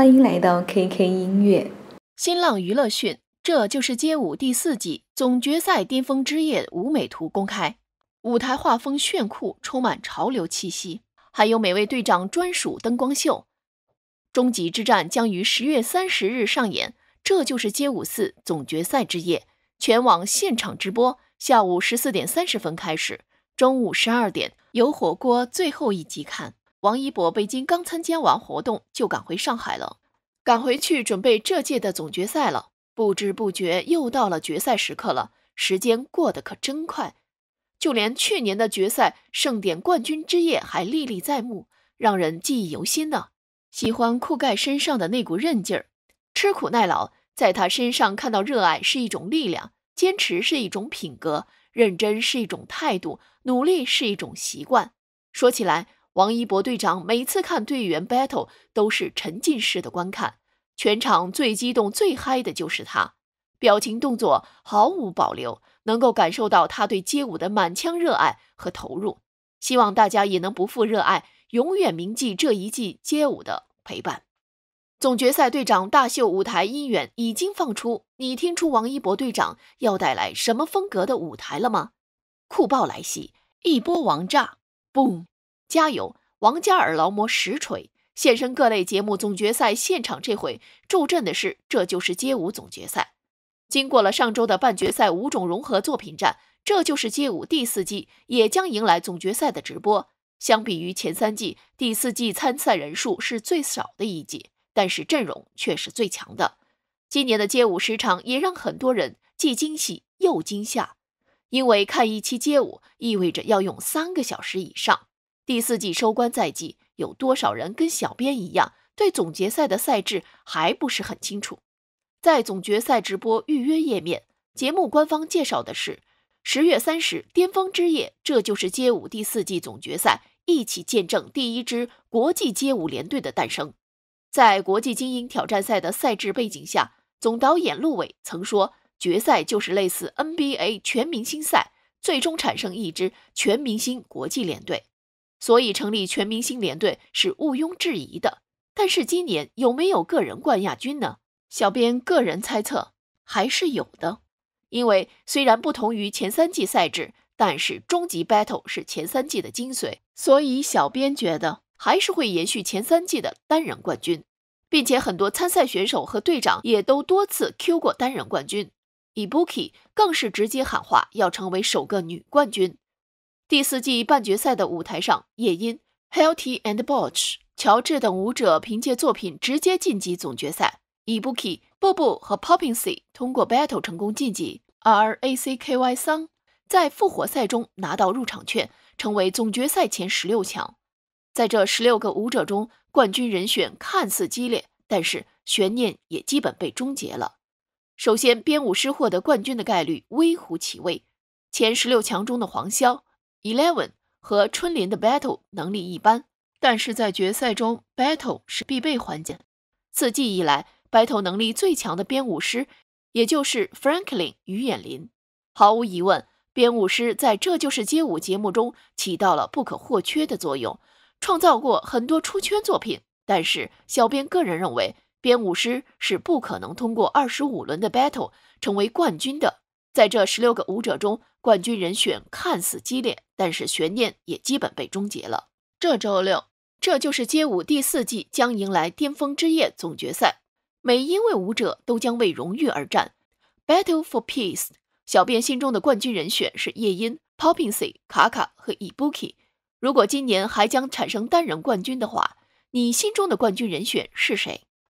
欢迎来到 KK 音乐。新浪娱乐讯，这就是街舞第四季总决赛巅峰之夜舞美图公开，舞台画风炫酷，充满潮流气息，还有每位队长专属灯光秀。终极之战将于十月三十日上演，这就是街舞四总决赛之夜，全网现场直播，下午十四点三十分开始，中午十二点有火锅，最后一集看。王一博北京刚参加完活动，就赶回上海了，赶回去准备这届的总决赛了。不知不觉又到了决赛时刻了，时间过得可真快，就连去年的决赛盛典冠军之夜还历历在目，让人记忆犹新呢。喜欢酷盖身上的那股韧劲儿，吃苦耐劳，在他身上看到热爱是一种力量，坚持是一种品格，认真是一种态度，努力是一种习惯。说起来。王一博队长每次看队员 battle 都是沉浸式的观看，全场最激动、最嗨的就是他，表情动作毫无保留，能够感受到他对街舞的满腔热爱和投入。希望大家也能不负热爱，永远铭记这一季街舞的陪伴。总决赛队长大秀舞台音源已经放出，你听出王一博队长要带来什么风格的舞台了吗？酷爆来袭，一波王炸，boom！加油！王嘉尔劳模实锤现身各类节目总决赛现场，这回助阵的是《这就是街舞》总决赛。经过了上周的半决赛五种融合作品战，《这就是街舞》第四季也将迎来总决赛的直播。相比于前三季，第四季参赛人数是最少的一季，但是阵容却是最强的。今年的街舞时长也让很多人既惊喜又惊吓，因为看一期街舞意味着要用三个小时以上。第四季收官在即，有多少人跟小编一样对总决赛的赛制还不是很清楚？在总决赛直播预约页面，节目官方介绍的是：十月三十，巅峰之夜，这就是街舞第四季总决赛，一起见证第一支国际街舞联队的诞生。在国际精英挑战赛的赛制背景下，总导演陆伟曾说：“决赛就是类似 NBA 全明星赛，最终产生一支全明星国际联队。”所以成立全明星联队是毋庸置疑的，但是今年有没有个人冠亚军呢？小编个人猜测还是有的，因为虽然不同于前三季赛制，但是终极 battle 是前三季的精髓，所以小编觉得还是会延续前三季的单人冠军，并且很多参赛选手和队长也都多次 Q 过单人冠军，b u k i 更是直接喊话要成为首个女冠军。第四季半决赛的舞台上，夜莺、Healthy and Boch、乔治等舞者凭借作品直接晋级总决赛。Ibuki、Bob 和 Poppinsy 通过 Battle 成功晋级。Racky 桑在复活赛中拿到入场券，成为总决赛前十六强。在这十六个舞者中，冠军人选看似激烈，但是悬念也基本被终结了。首先，编舞师获得冠军的概率微乎其微。前十六强中的黄潇。Eleven 和春林的 battle 能力一般，但是在决赛中 battle 是必备环节。此季以来，battle 能力最强的编舞师，也就是 Franklin 与眼林。毫无疑问，编舞师在《这就是街舞》节目中起到了不可或缺的作用，创造过很多出圈作品。但是，小编个人认为，编舞师是不可能通过二十五轮的 battle 成为冠军的。在这十六个舞者中，冠军人选看似激烈。但是悬念也基本被终结了。这周六，这就是街舞第四季将迎来巅峰之夜总决赛，每一位舞者都将为荣誉而战。Battle for Peace，小编心中的冠军人选是夜莺、Poppy、卡卡和 Ibuki。如果今年还将产生单人冠军的话，你心中的冠军人选是谁？